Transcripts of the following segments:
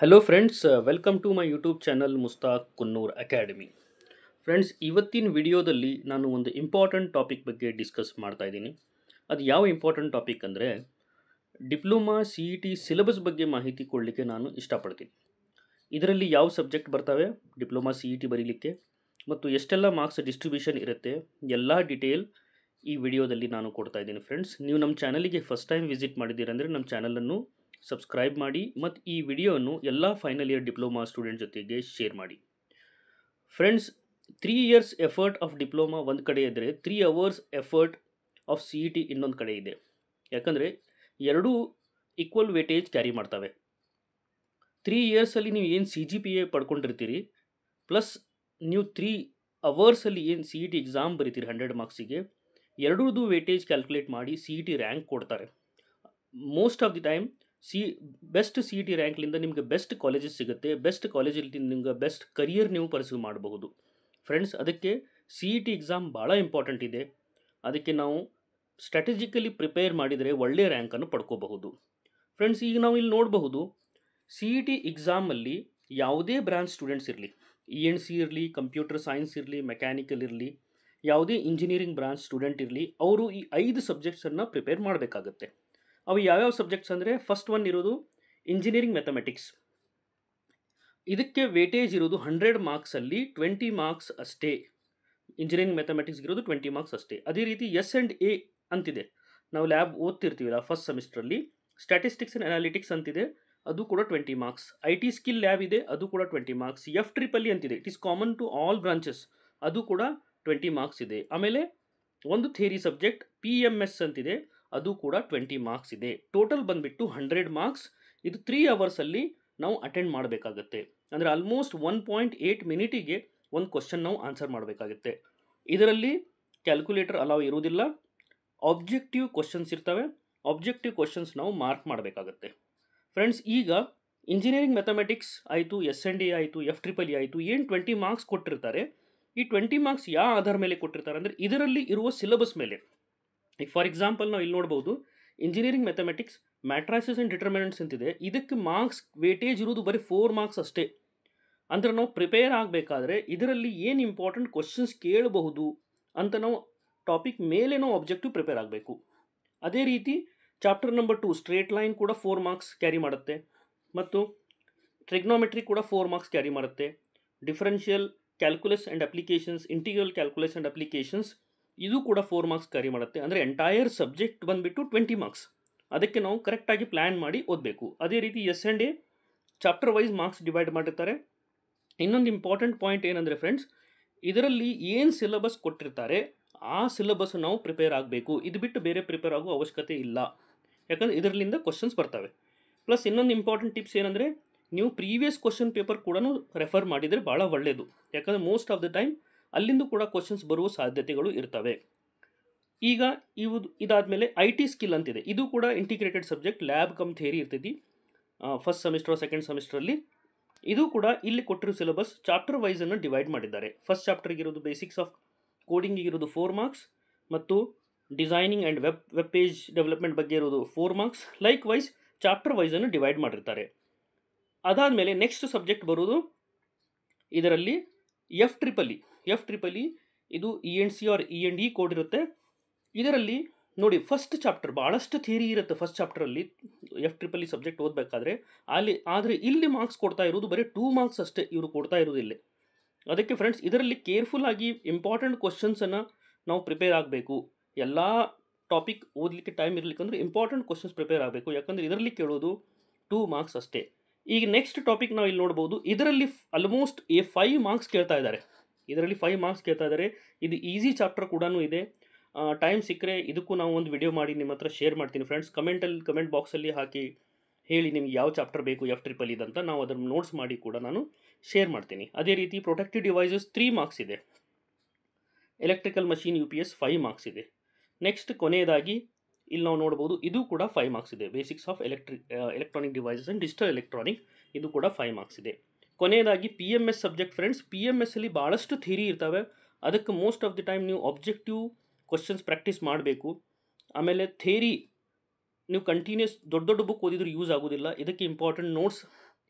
hello friends welcome to my YouTube channel Mustaq Kunnur academy friends ಇವತ್ತಿನ ವಿಡಿಯೋದಲ್ಲಿ ನಾನು ಒಂದು ಇಂಪಾರ್ಟೆಂಟ್ ಟಾಪಿಕ್ ಬಗ್ಗೆ ಡಿಸ್ಕಸ್ ಮಾಡ್ತಾ ಇದ್ದೀನಿ ಅದು ಯಾವ ಇಂಪಾರ್ಟೆಂಟ್ ಟಾಪಿಕ್ ಅಂದರೆ diploma C E T syllabus ಬಗ್ಗೆ ಮಾಹಿತಿ ಕೊಡಲಿಕ್ಕೆ ನಾನು ಇಷ್ಟಪಡ್ತೀನಿ ಇದರಲ್ಲಿ ಯಾವ ಸಬ್ಜೆಕ್ಟ್ ಬರ್ತವೆ ಡಿಪ್ಲೊಮಾ ಸಿ ಇ ಟಿ ಬರೀಲಿಕ್ಕೆ ಮತ್ತು ಎಷ್ಟೆಲ್ಲ ಮಾರ್ಕ್ಸ್ ಡಿಸ್ಟ್ರಿಬ್ಯೂಷನ್ ಇರುತ್ತೆ ಎಲ್ಲ ಡಿಟೇಲ್ ಈ ವಿಡಿಯೋದಲ್ಲಿ ನಾನು ಕೊಡ್ತಾ ಇದ್ದೀನಿ ಫ್ರೆಂಡ್ಸ್ ನೀವು ನಮ್ಮ ಚಾನಲಿಗೆ ಫಸ್ಟ್ ಟೈಮ್ ವಿಸಿಟ್ ಮಾಡಿದ್ದೀರಂದರೆ ನಮ್ಮ ಚಾನಲನ್ನು ಸಬ್ಸ್ಕ್ರೈಬ್ ಮಾಡಿ ಮತ್ತು ಈ ವಿಡಿಯೋವನ್ನು ಎಲ್ಲ ಫೈನಲ್ ಇಯರ್ ಡಿಪ್ಲೊಮಾ ಸ್ಟೂಡೆಂಟ್ ಜೊತೆಗೆ ಶೇರ್ ಮಾಡಿ friends three years effort of diploma ಒಂದು ಕಡೆ ಇದ್ದರೆ three hours effort of C E T ಇನ್ನೊಂದು ಕಡೆ ಇದೆ ಯಾಕಂದರೆ ಎರಡೂ ಈಕ್ವಲ್ ವೇಟೇಜ್ ಕ್ಯಾರಿ ಮಾಡ್ತವೆ ತ್ರೀ ಇಯರ್ಸಲ್ಲಿ ನೀವು ಏನು ಸಿ ಜಿ ಪಿ ಎ ಪಡ್ಕೊಂಡಿರ್ತೀರಿ ಪ್ಲಸ್ ನೀವು ತ್ರೀ ಅವರ್ಸಲ್ಲಿ ಏನು ಸಿ ಇ ಟಿ ಎಕ್ಸಾಮ್ ಬರೀತೀರಿ ಹಂಡ್ರೆಡ್ ಮಾರ್ಕ್ಸಿಗೆ ಎರಡೂದು ವೇಟೇಜ್ ಕ್ಯಾಲ್ಕುಲೇಟ್ ಮಾಡಿ ಸಿ ಇ ಟಿ ರ್ಯಾಂಕ್ ಕೊಡ್ತಾರೆ most of the time C best C E T ರ್ಯಾಂಕ್ಲಿಂದ ನಿಮಗೆ ಬೆಸ್ಟ್ ಕಾಲೇಜಸ್ ಸಿಗುತ್ತೆ ಬೆಸ್ಟ್ ಕಾಲೇಜಲ್ಲಿ ನಿಮ್ಗೆ ಬೆಸ್ಟ್ ಕರಿಯರ್ ನೀವು ಪರ್ಸ್ಯೂ ಮಾಡಬಹುದು ಫ್ರೆಂಡ್ಸ್ ಅದಕ್ಕೆ ಸಿ ಇ ಟಿ ಎಕ್ಸಾಮ್ ಭಾಳ ಇಂಪಾರ್ಟೆಂಟ್ ಇದೆ ಅದಕ್ಕೆ ನಾವು ಸ್ಟ್ರಾಟಜಿಕಲಿ ಪ್ರಿಪೇರ್ ಮಾಡಿದರೆ ಒಳ್ಳೆಯ ರ್ಯಾಂಕನ್ನು ಪಡ್ಕೋಬಹುದು ಫ್ರೆಂಡ್ಸ್ ಈಗ ನಾವು ಇಲ್ಲಿ ನೋಡಬಹುದು ಸಿ ಇ e ಟಿ ಎಕ್ಸಾಮಲ್ಲಿ ಯಾವುದೇ ಬ್ರಾಂಚ್ ಸ್ಟೂಡೆಂಟ್ಸ್ ಇರಲಿ ಇ ಎನ್ ಸಿ ಇರಲಿ ಕಂಪ್ಯೂಟರ್ ಸೈನ್ಸ್ ಇರಲಿ ಮೆಕ್ಯಾನಿಕಲ್ ಇರಲಿ ಯಾವುದೇ ಇಂಜಿನಿಯರಿಂಗ್ ಬ್ರಾಂಚ್ ಸ್ಟೂಡೆಂಟ್ ಇರಲಿ ಅವರು ಈ ಐದು ಸಬ್ಜೆಕ್ಟ್ಸನ್ನು ಪ್ರಿಪೇರ್ ಮಾಡಬೇಕಾಗತ್ತೆ ಅವು ಯಾವ್ಯಾವ ಸಬ್ಜೆಕ್ಟ್ಸ್ ಅಂದರೆ ಫಸ್ಟ್ ಒನ್ ಇರೋದು ಇಂಜಿನಿಯರಿಂಗ್ ಮ್ಯಾಥಮೆಟಿಕ್ಸ್ ಇದಕ್ಕೆ ವೇಟೇಜ್ ಇರೋದು ಹಂಡ್ರೆಡ್ ಮಾರ್ಕ್ಸಲ್ಲಿ ಟ್ವೆಂಟಿ ಮಾರ್ಕ್ಸ್ ಅಷ್ಟೇ ಇಂಜಿನಿಯರಿಂಗ್ ಮ್ಯಾಥಮೆಟಿಕ್ಸ್ ಇರೋದು ಟ್ವೆಂಟಿ ಮಾರ್ಕ್ಸ್ ಅಷ್ಟೇ ಅದೇ ರೀತಿ ಎಸ್ ಆ್ಯಂಡ್ ಎ ಅಂತಿದೆ ನಾವು ಲ್ಯಾಬ್ ಓದ್ತಿರ್ತೀವಿಲ್ಲ ಫಸ್ಟ್ ಸೆಮಿಸ್ಟ್ರಲ್ಲಿ ಸ್ಟ್ಯಾಟಿಸ್ಟಿಕ್ಸ್ ಆ್ಯಂಡ್ ಅನಾಲಿಟಿಕ್ಸ್ ಅಂತಿದೆ ಅದು ಕೂಡ twenty marks I T skill lab ಇದೆ ಅದು ಕೂಡ ಟ್ವೆಂಟಿ ಮಾರ್ಕ್ಸ್ ಎಫ್ ಟ್ರಿಪಲ್ ಇ ಅಂತಿದೆ it is common to all branches ಅದು ಕೂಡ ಟ್ವೆಂಟಿ ಮಾರ್ಕ್ಸ್ ಇದೆ ಆಮೇಲೆ ಒಂದು theory subject P M S ಅಂತಿದೆ ಅದು ಕೂಡ ಟ್ವೆಂಟಿ ಮಾರ್ಕ್ಸ್ ಇದೆ ಟೋಟಲ್ ಬಂದುಬಿಟ್ಟು ಹಂಡ್ರೆಡ್ ಮಾರ್ಕ್ಸ್ ಇದು ತ್ರೀ ಅವರ್ಸಲ್ಲಿ ನಾವು ಅಟೆಂಡ್ ಮಾಡಬೇಕಾಗತ್ತೆ ಅಂದರೆ ಆಲ್ಮೋಸ್ಟ್ ಒನ್ ಪಾಯಿಂಟ್ ಏಯ್ಟ್ ಮಿನಿಟಿಗೆ ಒಂದು ಕ್ವಶನ್ ನಾವು ಆನ್ಸರ್ ಮಾಡಬೇಕಾಗುತ್ತೆ ಇದರಲ್ಲಿ ಕ್ಯಾಲ್ಕುಲೇಟರ್ ಅಲಾವ್ ಇರೋದಿಲ್ಲ ಆಬ್ಜೆಕ್ಟಿವ್ ಕ್ವಶನ್ಸ್ ಇರ್ತವೆ ಆಬ್ಜೆಕ್ಟಿವ್ ಕ್ವಶನ್ಸ್ ನಾವು ಮಾರ್ಕ್ ಮಾಡಬೇಕಾಗತ್ತೆ ಫ್ರೆಂಡ್ಸ್ ಈಗ ಇಂಜಿನಿಯರಿಂಗ್ ಮ್ಯಾಥಮೆಟಿಕ್ಸ್ ಆಯಿತು ಎಸ್ ಎನ್ ಡಿ ಆಯಿತು ಎಫ್ ಟ್ರಿಪಲ್ ಇ ಆಯಿತು ಏನು ಟ್ವೆಂಟಿ ಮಾರ್ಕ್ಸ್ ಕೊಟ್ಟಿರ್ತಾರೆ ಈ ಟ್ವೆಂಟಿ ಮಾರ್ಕ್ಸ್ ಯಾವ ಆಧಾರ ಮೇಲೆ ಕೊಟ್ಟಿರ್ತಾರೆ ಅಂದರೆ ಇದರಲ್ಲಿ ಇರುವ ಸಿಲೆಬಸ್ ಮೇಲೆ ಈಗ ಫಾರ್ ಎಕ್ಸಾಂಪಲ್ ನಾವು ಇಲ್ಲಿ ನೋಡ್ಬೋದು engineering mathematics matrices and determinants ಅಂತಿದೆ ಇದಕ್ಕೆ ಮಾರ್ಕ್ಸ್ ವೇಟೇಜ್ ಇರೋದು ಬರೀ ಫೋರ್ ಮಾರ್ಕ್ಸ್ ಅಷ್ಟೇ ಅಂದರೆ ನಾವು ಪ್ರಿಪೇರ್ ಆಗಬೇಕಾದ್ರೆ ಇದರಲ್ಲಿ ಏನು ಇಂಪಾರ್ಟೆಂಟ್ ಕ್ವಶನ್ಸ್ ಕೇಳಬಹುದು ಅಂತ ನಾವು ಟಾಪಿಕ್ ಮೇಲೆ ನಾವು ಆಬ್ಜೆಕ್ಟಿವ್ ಪ್ರಿಪೇರ್ ಆಗಬೇಕು ಅದೇ ರೀತಿ chapter number two straight line ಕೂಡ ಫೋರ್ ಮಾರ್ಕ್ಸ್ ಕ್ಯಾರಿ ಮಾಡುತ್ತೆ ಮತ್ತು ಟ್ರಿಗ್ನೋಮೆಟ್ರಿ ಕೂಡ ಫೋರ್ ಮಾರ್ಕ್ಸ್ ಕ್ಯಾರಿ ಮಾಡುತ್ತೆ differential calculus and applications integral calculus and applications ಇದು ಕೂಡ ಫೋರ್ ಮಾರ್ಕ್ಸ್ ಕ್ಯಾರಿ ಮಾಡುತ್ತೆ ಅಂದರೆ ಎಂಟೈರ್ ಸಬ್ಜೆಕ್ಟ್ ಬಂದುಬಿಟ್ಟು ಟ್ವೆಂಟಿ ಮಾರ್ಕ್ಸ್ ಅದಕ್ಕೆ ನಾವು ಕರೆಕ್ಟಾಗಿ ಪ್ಲ್ಯಾನ್ ಮಾಡಿ ಓದಬೇಕು ಅದೇ ರೀತಿ S and A chapter wise marks divide ಮಾಡಿರ್ತಾರೆ ಇನ್ನೊಂದು ಇಂಪಾರ್ಟೆಂಟ್ ಪಾಯಿಂಟ್ ಏನಂದರೆ ಫ್ರೆಂಡ್ಸ್ ಇದರಲ್ಲಿ ಏನು ಸಿಲೆಬಸ್ ಕೊಟ್ಟಿರ್ತಾರೆ ಆ ಸಿಲಬಸ್ ನಾವು ಪ್ರಿಪೇರ್ ಆಗಬೇಕು ಇದು ಬಿಟ್ಟು ಬೇರೆ ಪ್ರಿಪೇರ್ ಆಗೋ ಅವಶ್ಯಕತೆ ಇಲ್ಲ ಯಾಕಂದರೆ ಇದರಲ್ಲಿಂದ ಕ್ವಶನ್ಸ್ ಬರ್ತವೆ ಪ್ಲಸ್ ಇನ್ನೊಂದು ಇಂಪಾರ್ಟೆಂಟ್ ಟಿಪ್ಸ್ ಏನಂದರೆ ನೀವು ಪ್ರೀವಿಯಸ್ ಕ್ವಶನ್ ಪೇಪರ್ ಕೂಡ ರೆಫರ್ ಮಾಡಿದರೆ ಭಾಳ ಒಳ್ಳೆಯದು ಯಾಕಂದರೆ ಮೋಸ್ಟ್ ಆಫ್ ದ ಟೈಮ್ ಅಲ್ಲಿಂದ ಕೂಡ ಕ್ವಶನ್ಸ್ ಬರುವ ಸಾಧ್ಯತೆಗಳು ಇರ್ತವೆ ಈಗ ಇವು ಇದಾದ ಮೇಲೆ ಐ ಟಿ ಸ್ಕಿಲ್ ಅಂತಿದೆ ಇದು ಕೂಡ integrated subject lab cum theory ಇರ್ತೈತಿ ಫಸ್ಟ್ ಸೆಮಿಸ್ಟರ್ ಸೆಕೆಂಡ್ ಸೆಮಿಸ್ಟ್ರಲ್ಲಿ ಇದು ಕೂಡ ಇಲ್ಲಿ ಕೊಟ್ಟಿರೋ ಸಿಲೆಬಸ್ ಚಾಪ್ಟರ್ ವೈಸನ್ನು ಡಿವೈಡ್ ಮಾಡಿದ್ದಾರೆ ಫಸ್ಟ್ ಚಾಪ್ಟರ್ಗೆ ಇರೋದು ಬೇಸಿಕ್ಸ್ ಆಫ್ ಕೋಡಿಂಗಿಗೆ ಇರೋದು ಫೋರ್ ಮಾರ್ಕ್ಸ್ ಮತ್ತು designing and web web page development ಬಗ್ಗೆ ಇರೋದು four marks like wise chapter ವೈಸನ್ನು ಡಿವೈಡ್ ಮಾಡಿರ್ತಾರೆ ಅದಾದಮೇಲೆ ನೆಕ್ಸ್ಟ್ ಸಬ್ಜೆಕ್ಟ್ ಬರೋದು ಇದರಲ್ಲಿ F triple E F triple E ಇದು E N C R E N E code ಇರುತ್ತೆ ಇದರಲ್ಲಿ ನೋಡಿ ಫಸ್ಟ್ ಚಾಪ್ಟರ್ ಭಾಳಷ್ಟು ಥಿಯರಿ ಇರುತ್ತೆ ಫಸ್ಟ್ ಚಾಪ್ಟರಲ್ಲಿ ಎಫ್ ಟ್ರಿಪಲ್ ಇ ಸಬ್ಜೆಕ್ಟ್ ಓದಬೇಕಾದ್ರೆ ಅಲ್ಲಿ ಆದರೆ e ಇಲ್ಲಿ ಮಾರ್ಕ್ಸ್ ಕೊಡ್ತಾ ಇರೋದು ಬರೀ ಟೂ ಮಾರ್ಕ್ಸ್ ಅಷ್ಟೇ ಇವರು ಕೊಡ್ತಾ ಇರೋದಿಲ್ಲ ಅದಕ್ಕೆ ಫ್ರೆಂಡ್ಸ್ ಇದರಲ್ಲಿ ಕೇರ್ಫುಲ್ ಆಗಿ ಇಂಪಾರ್ಟೆಂಟ್ ಕ್ವಶನ್ಸನ್ನು ನಾವು ಪ್ರಿಪೇರ್ ಆಗಬೇಕು ಎಲ್ಲ ಟಾಪಿಕ್ ಓದಲಿಕ್ಕೆ ಟೈಮ್ ಇರಲಿಕ್ಕೆ ಅಂದರೆ ಇಂಪಾರ್ಟೆಂಟ್ ಕ್ವಶನ್ಸ್ ಪ್ರಿಪೇರ್ ಆಗಬೇಕು ಯಾಕಂದರೆ ಇದರಲ್ಲಿ ಕೇಳೋದು ಟೂ ಮಾರ್ಕ್ಸ್ ಅಷ್ಟೇ ಈಗ ನೆಕ್ಸ್ಟ್ ಟಾಪಿಕ್ ನಾವು ಇಲ್ಲಿ ನೋಡ್ಬೋದು ಇದರಲ್ಲಿ ಆಲ್ಮೋಸ್ಟ್ ಎ ಫೈವ್ ಮಾರ್ಕ್ಸ್ ಕೇಳ್ತಾ ಇದ್ದಾರೆ ಇದರಲ್ಲಿ ಫೈವ್ ಮಾರ್ಕ್ಸ್ ಕೇಳ್ತಾ ಇದ್ದಾರೆ ಇದು ಈಸಿ ಚಾಪ್ಟರ್ ಕೂಡ ಇದೆ ಟೈಮ್ ಸಿಕ್ಕರೆ ಇದಕ್ಕೂ ನಾವು ಒಂದು ವಿಡಿಯೋ ಮಾಡಿ ನಿಮ್ಮ ಹತ್ರ ಶೇರ್ ಮಾಡ್ತೀನಿ ಫ್ರೆಂಡ್ಸ್ ಕಮೆಂಟಲ್ಲಿ ಕಮೆಂಟ್ ಬಾಕ್ಸಲ್ಲಿ ಹಾಕಿ ಹೇಳಿ ನಿಮ್ಗೆ ಯಾವ ಚಾಪ್ಟರ್ ಬೇಕು ಎಫ್ ಟ್ರಿಪಲ್ ಇದಂತ ನಾವು ಅದನ್ನು ನೋಟ್ಸ್ ಮಾಡಿ ಕೂಡ ನಾನು ಶೇರ್ ಮಾಡ್ತೀನಿ ಅದೇ ರೀತಿ ಪ್ರೊಟೆಕ್ಟಿವ್ ಡಿವೈಸಸ್ ತ್ರೀ ಮಾರ್ಕ್ಸ್ ಇದೆ electrical machine U P S five marks ಇದೆ ನೆಕ್ಸ್ಟ್ ಕೊನೆಯದಾಗಿ ಇಲ್ಲಿ ನಾವು ನೋಡ್ಬೋದು ಇದು ಕೂಡ ಫೈವ್ ಮಾರ್ಕ್ಸ್ ಇದೆ basics of electric electronic devices and digital electronic ಇದು ಕೂಡ ಫೈವ್ ಮಾರ್ಕ್ಸ್ ಇದೆ ಕೊನೆಯದಾಗಿ P M S subject friends P M S ಅಲ್ಲಿ ಭಾಳಷ್ಟು ಥಿಯರಿ ಇರ್ತವೆ ಅದಕ್ಕೆ ಮೋಸ್ಟ್ ಆಫ್ ದಿ ಟೈಮ್ ನೀವು ಆಬ್ಜೆಕ್ಟಿವ್ ಕ್ವಶನ್ಸ್ ಪ್ರಾಕ್ಟೀಸ್ ಮಾಡಬೇಕು ಆಮೇಲೆ ಥೇರಿ ನೀವು ಕಂಟಿನ್ಯೂಸ್ ದೊಡ್ಡ ದೊಡ್ಡ ಬುಕ್ ಓದಿದ್ರು ಯೂಸ್ ಆಗೋದಿಲ್ಲ ಇದಕ್ಕೆ ಇಂಪಾರ್ಟೆಂಟ್ ನೋಟ್ಸ್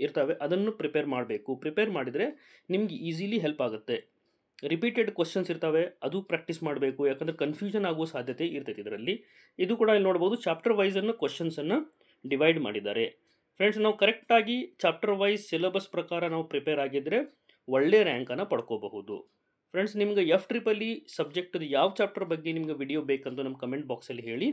ಇರ್ತವೆ ಅದನ್ನು ಪ್ರಿಪೇರ್ ಮಾಡಬೇಕು ಪ್ರಿಪೇರ್ ಮಾಡಿದರೆ ನಿಮ್ಗೆ ಈಸಿಲಿ ಹೆಲ್ಪ್ ಆಗುತ್ತೆ ರಿಪೀಟೆಡ್ ಕ್ವಶನ್ಸ್ ಇರ್ತವೆ ಅದು ಪ್ರಾಕ್ಟೀಸ್ ಮಾಡಬೇಕು ಯಾಕಂದರೆ ಕನ್ಫ್ಯೂಷನ್ ಆಗುವ ಸಾಧ್ಯತೆ ಇರ್ತೈತೆ ಇದರಲ್ಲಿ ಇದು ಕೂಡ ಇಲ್ಲಿ ನೋಡ್ಬೋದು ಚಾಪ್ಟರ್ ವೈಸನ್ನು ಕ್ವಶನ್ಸನ್ನು ಡಿವೈಡ್ ಮಾಡಿದ್ದಾರೆ ಫ್ರೆಂಡ್ಸ್ ನಾವು ಕರೆಕ್ಟಾಗಿ ಚಾಪ್ಟರ್ ವೈಸ್ ಸಿಲೆಬಸ್ ಪ್ರಕಾರ ನಾವು ಪ್ರಿಪೇರ್ ಆಗಿದ್ದರೆ ಒಳ್ಳೆ ರ್ಯಾಂಕನ್ನು ಪಡ್ಕೋಬಹುದು ಫ್ರೆಂಡ್ಸ್ ನಿಮ್ಗೆ ಎಫ್ ಟ್ರಿಪಲ್ಲಿ ಸಬ್ಜೆಕ್ಟ್ ಯಾವ ಚಾಪ್ಟರ್ ಬಗ್ಗೆ ನಿಮಗೆ ವಿಡಿಯೋ ಬೇಕಂತ ನಮ್ಮ ಕಮೆಂಟ್ ಬಾಕ್ಸಲ್ಲಿ ಹೇಳಿ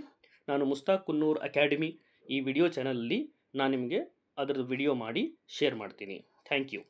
ನಾನು ಮುಸ್ತಾಕ್ ಕುನ್ನೂರ್ ಅಕಾಡೆಮಿ ಈ ವಿಡಿಯೋ ಚಾನಲಲ್ಲಿ ನಾನು ನಿಮಗೆ ಅದರದ್ದು ವಿಡಿಯೋ ಮಾಡಿ ಶೇರ್ ಮಾಡ್ತೀನಿ ಥ್ಯಾಂಕ್ ಯು